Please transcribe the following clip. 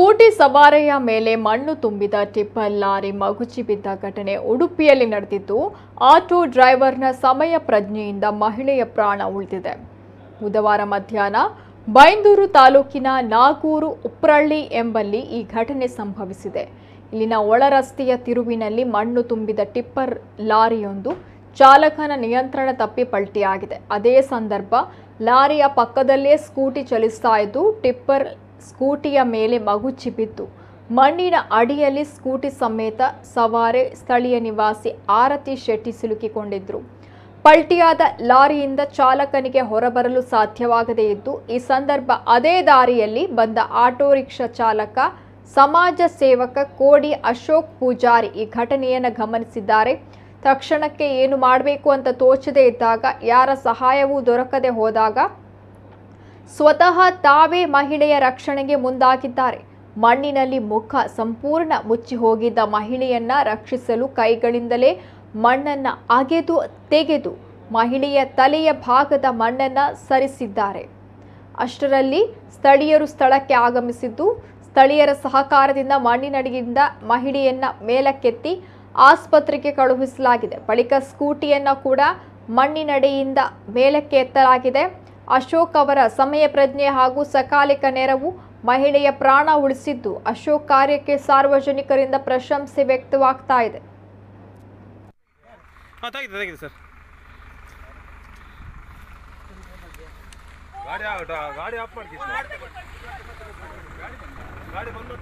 scooty ಸವಾರಿಯ ಮೇಲೆ ಮಣ್ಣು ತುಂಬಿದ ಟಿಪ್ಪರ್ ಲಾರಿ ಮಗುಚಿ ಬಿದ್ದ ಘಟನೆ ಉಡುಪಿಯಲ್ಲಿ ನಡೆದಿದ್ದು ಆಟೋ ಡ್ರೈವರ್ನ ಸಮಯ ಪ್ರಜ್ಞೆಯಿಂದ ಮಹಿಳೆಯ ಪ್ರಾಣ ಉಳಿದಿದೆ ಬುಧವಾರ ಮಧ್ಯಾಹ್ನ ಬೈಂದೂರು ತಾಲೂಕಿನ ನಾಗೂರು ಉಪ್ರಳ್ಳಿ ಎಂಬಲ್ಲಿ ಈ ಘಟನೆ ಸಂಭವಿಸಿದೆ ಇಲ್ಲಿನ ಒಳರಸ್ತೆಯ ತಿರುವಿನಲ್ಲಿ ಮಣ್ಣು ತುಂಬಿದ ಟಿಪ್ಪರ್ ಲಾರಿಯೊಂದು ಚಾಲಕನ ನಿಯಂತ್ರಣ ತಪ್ಪಿ ಪಲ್ಟಿಯಾಗಿದೆ ಅದೇ ಸಂದರ್ಭ ಲಾರಿಯ ಪಕ್ಕದಲ್ಲೇ ಸ್ಕೂಟಿ ಚಲಿಸ್ತಾ ಇದ್ದು ಟಿಪ್ಪರ್ ಸ್ಕೂಟಿಯ ಮೇಲೆ ಮಗು ಬಿದ್ದು ಮಣ್ಣಿನ ಅಡಿಯಲ್ಲಿ ಸ್ಕೂಟಿ ಸಮೇತ ಸವಾರೆ ಸ್ಥಳೀಯ ನಿವಾಸಿ ಆರತಿ ಶೆಟ್ಟಿ ಸಿಲುಕಿಕೊಂಡಿದ್ರು ಪಲ್ಟಿಯಾದ ಲಾರಿಯಿಂದ ಚಾಲಕನಿಗೆ ಹೊರಬರಲು ಸಾಧ್ಯವಾಗದೇ ಇದ್ದು ಈ ಸಂದರ್ಭ ಅದೇ ದಾರಿಯಲ್ಲಿ ಬಂದ ಆಟೋ ರಿಕ್ಷಾ ಚಾಲಕ ಸಮಾಜ ಸೇವಕ ಕೋಡಿ ಅಶೋಕ್ ಪೂಜಾರಿ ಈ ಘಟನೆಯನ್ನು ಗಮನಿಸಿದ್ದಾರೆ ತಕ್ಷಣಕ್ಕೆ ಏನು ಮಾಡಬೇಕು ಅಂತ ತೋಚದೇ ಇದ್ದಾಗ ಯಾರ ಸಹಾಯವೂ ದೊರಕದೆ ಹೋದಾಗ ಸ್ವತಃ ತಾವೇ ಮಹಿಳೆಯ ರಕ್ಷಣೆಗೆ ಮುಂದಾಗಿದ್ದಾರೆ ಮಣ್ಣಿನಲ್ಲಿ ಮುಖ ಸಂಪೂರ್ಣ ಮುಚ್ಚಿ ಹೋಗಿದ್ದ ಮಹಿಳೆಯನ್ನ ರಕ್ಷಿಸಲು ಕೈಗಳಿಂದಲೇ ಮಣ್ಣನ್ನ ಅಗೆದು ತೆಗೆದು ಮಹಿಳೆಯ ತಲೆಯ ಭಾಗದ ಮಣ್ಣನ್ನ ಸರಿಸಿದ್ದಾರೆ ಅಷ್ಟರಲ್ಲಿ ಸ್ಥಳೀಯರು ಸ್ಥಳಕ್ಕೆ ಆಗಮಿಸಿದ್ದು ಸ್ಥಳೀಯರ ಸಹಕಾರದಿಂದ ಮಣ್ಣಿನಡಿಯಿಂದ ಮಹಿಳೆಯನ್ನ ಮೇಲಕ್ಕೆತ್ತಿ ಆಸ್ಪತ್ರೆಗೆ ಕಳುಹಿಸಲಾಗಿದೆ ಬಳಿಕ ಸ್ಕೂಟಿಯನ್ನು ಕೂಡ ಮಣ್ಣಿನಡೆಯಿಂದ ಮೇಲಕ್ಕೆ ಎತ್ತಲಾಗಿದೆ ಅಶೋಕ್ ಅವರ ಸಮಯ ಪ್ರಜ್ಞೆ ಹಾಗೂ ಸಕಾಲಿಕ ನೆರವು ಮಹಿಳೆಯ ಪ್ರಾಣ ಉಳಿಸಿದ್ದು ಅಶೋಕ್ ಕಾರ್ಯಕ್ಕೆ ಸಾರ್ವಜನಿಕರಿಂದ ಪ್ರಶಂಸೆ ವ್ಯಕ್ತವಾಗ್ತಾ ಇದೆ ಗಾಡಿ ಗಾಡಿ ಆಫ್ ಮಾಡಿ ಗಾಡಿ